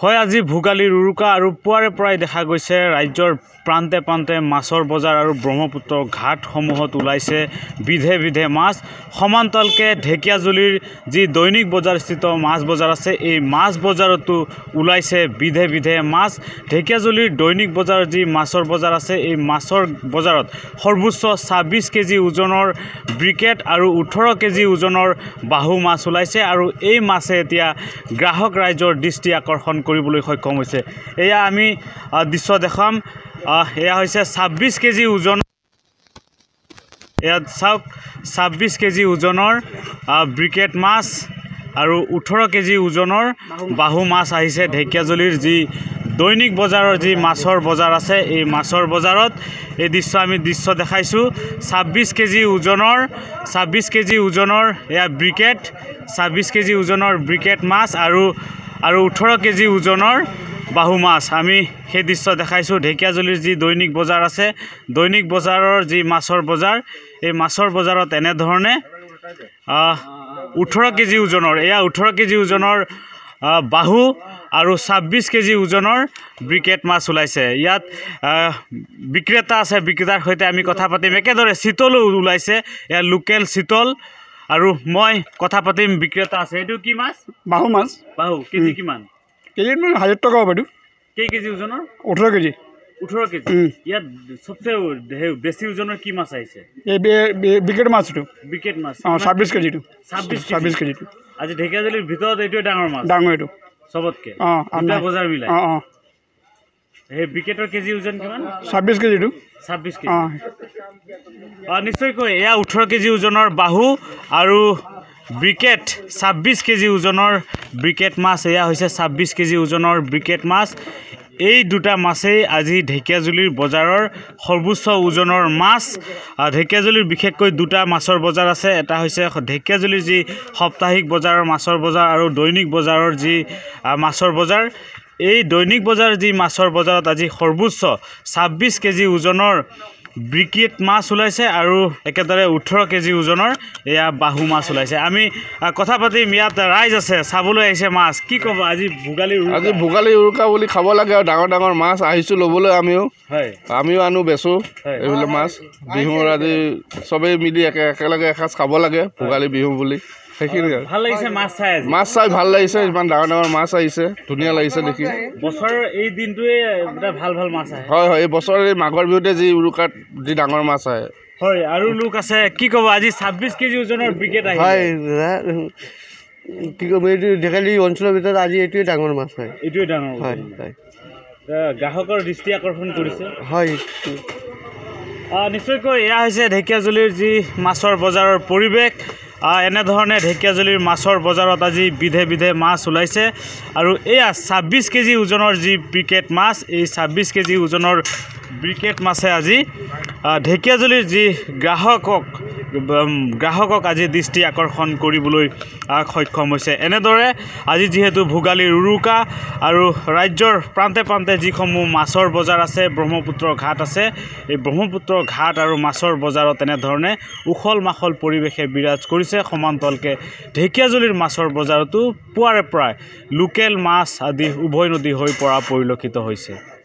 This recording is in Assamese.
হয় আজি ভোগালীৰ উৰুকা আৰু পুৱাৰে পৰাই দেখা গৈছে ৰাজ্যৰ প্ৰান্তে প্ৰান্তে মাছৰ বজাৰ আৰু ব্ৰহ্মপুত্ৰ ঘাটসমূহত ওলাইছে বিধে বিধে মাছ সমান্তৰালকৈ ঢেকীয়াজুলিৰ যি দৈনিক বজাৰস্থিত মাছ বজাৰ আছে এই মাছ বজাৰতো ওলাইছে বিধে বিধে মাছ ঢেকীয়াজুলিৰ দৈনিক বজাৰ যি মাছৰ বজাৰ আছে এই মাছৰ বজাৰত সৰ্বোচ্চ ছাব্বিছ কেজি ওজনৰ ব্ৰিকেট আৰু ওঠৰ কেজি ওজনৰ বাহু মাছ ওলাইছে আৰু এই মাছে এতিয়া গ্ৰাহক ৰাইজৰ দৃষ্টি আকৰ্ষণ আকৰ্ষণ কৰিবলৈ সক্ষম হৈছে এয়া আমি দৃশ্য দেখাম এয়া হৈছে ছাব্বিছ কেজি ওজন এয়া চাওক ছাব্বিছ কেজি ওজনৰ ব্ৰিকেট মাছ আৰু ওঠৰ কেজি ওজনৰ বাহু মাছ আহিছে ঢেকীয়াজুলিৰ যি দৈনিক বজাৰৰ যি মাছৰ বজাৰ আছে এই মাছৰ বজাৰত এই দৃশ্য আমি দৃশ্য দেখাইছোঁ ছাব্বিছ কেজি ওজনৰ ছাব্বিছ কেজি ওজনৰ এয়া ব্ৰিকেট ছাব্বিছ কেজি ওজনৰ ব্ৰিকেট মাছ আৰু আৰু ওঠৰ কেজি ওজনৰ বাহু মাছ আমি সেই দৃশ্য দেখাইছোঁ ঢেকীয়াজুলিৰ যি দৈনিক বজাৰ আছে দৈনিক বজাৰৰ যি মাছৰ বজাৰ এই মাছৰ বজাৰত এনেধৰণে ওঠৰ কেজি ওজনৰ এয়া ওঠৰ কেজি ওজনৰ বাহু আৰু ছাব্বিছ কেজি ওজনৰ ব্ৰিকেট মাছ ওলাইছে ইয়াত বিক্ৰেতা আছে বিক্ৰেতাৰ সৈতে আমি কথা পাতিম একেদৰে চিতলো ওলাইছে এয়া লোকেল চিতল আৰু মই কথা পাতিম বিক্ৰেতা আছে এইটো কি মাছ বাহু মাছ বাহু কেজি কিমান কেজিত মানে হাজাৰ টকা বাইদেউ কেই কেজি ওজনৰ ওঠৰ কেজি ওঠৰ কেজি ইয়াত চবচে বেছি ওজনৰ কি মাছ আহিছে এই বিকেট মাছ এইটো বিকেট মাছ অঁ ছাব্বিছ কেজিটো ছাব্বিছ ছাব্বিছ কেজিটো আজি ঢেকীয়াজুলিৰ ভিতৰত এইটোৱে ডাঙৰ মাছ ডাঙৰ এইটো চবতকৈ অঁ বজাৰ মিলাই অঁ অঁ বিকেটৰ কেজি ওজন কিমান ছাব্বিছ অঁ নিশ্চয়কৈ এয়া ওঠৰ কেজি ওজনৰ বাহু আৰু ব্ৰিকেট ছাব্বিছ কেজি ওজনৰ ব্ৰিকেট মাছ এয়া হৈছে ছাব্বিছ কেজি ওজনৰ ব্ৰিকেট মাছ এই দুটা মাছেই আজি ঢেকীয়াজুলিৰ বজাৰৰ সৰ্বোচ্চ ওজনৰ মাছ ঢেকীয়াজুলিৰ বিশেষকৈ দুটা মাছৰ বজাৰ আছে এটা হৈছে ঢেকীয়াজুলিৰ যি সাপ্তাহিক বজাৰৰ মাছৰ বজাৰ আৰু দৈনিক বজাৰৰ যি মাছৰ বজাৰ এই দৈনিক বজাৰ যি মাছৰ বজাৰত আজি সৰ্বোচ্চ ছাব্বিছ কেজি ওজনৰ ব্ৰিকেট মাছ ওলাইছে আৰু একেদৰে ওঠৰ কেজি ওজনৰ এয়া বাহু মাছ ওলাইছে আমি কথা পাতিম ইয়াত ৰাইজ আছে চাবলৈ আহিছে মাছ কি ক'ব আজি ভোগালী আজি ভোগালী উৰুকা বুলি খাব লাগে আৰু ডাঙৰ ডাঙৰ মাছ আহিছোঁ ল'বলৈ আমিও হয় আমিও আনো বেচোঁ এইবিলাক মাছ বিহুৰ আজি চবেই মিলি একে একেলগে এসাঁজ খাব লাগে ভোগালী বিহু বুলি সেইখিনি ভাল লাগিছে মাছ চাই আজি মাছ চাই ভাল লাগিছে ইমান ডাঙৰ ডাঙৰ মাছ আহিছে ধুনীয়া লাগিছে দেখি বছৰৰ এই দিনটোৱে গোটেই ভাল ভাল মাছ আহে হয় হয় এই বছৰৰ এই মাঘৰ বিহুতে যি উৰুকাত যি ডাঙৰ মাছ আহে হয় আৰু লোক আছে কি ক'ব আজি ছাব্বিছ কেজি ওজনৰ ব্ৰিকেট আহে হয় কি ক'ব এইটো টেকালি অঞ্চলৰ ভিতৰত আজি এইটোৱে ডাঙৰ মাছ হয় এইটোৱে ডাঙৰ হয় হয় গ্ৰাহকৰ দৃষ্টি আকৰ্ষণ কৰিছে হয় নিশ্চয়কৈ এয়া হৈছে ঢেকীয়াজুলিৰ যি মাছৰ বজাৰৰ পৰিৱেশ এনেধৰণে ঢেকীয়াজুলিৰ মাছৰ বজাৰত আজি বিধে বিধে মাছ ওলাইছে আৰু এয়া ছাব্বিছ কেজি ওজনৰ যি ব্ৰিকেট মাছ এই ছাব্বিছ কেজি ওজনৰ ব্ৰিকেট মাছে আজি ঢেকীয়াজুলিৰ যি গ্ৰাহকক গ্ৰাহকক আজি দৃষ্টি আকৰ্ষণ কৰিবলৈ সক্ষম হৈছে এনেদৰে আজি যিহেতু ভোগালীৰ উৰুকা আৰু ৰাজ্যৰ প্ৰান্তে প্ৰান্তে যিসমূহ মাছৰ বজাৰ আছে ব্ৰহ্মপুত্ৰ ঘাট আছে এই ব্ৰহ্মপুত্ৰ ঘাট আৰু মাছৰ বজাৰত এনেধৰণে উখল মাখল পৰিৱেশে বিৰাজ কৰিছে সমান্তলকে ঢেকীয়াজুলিৰ মাছৰ বজাৰতো পুৱাৰে পৰাই লোকেল মাছ আদি উভৈনদী হৈ পৰা পৰিলক্ষিত হৈছে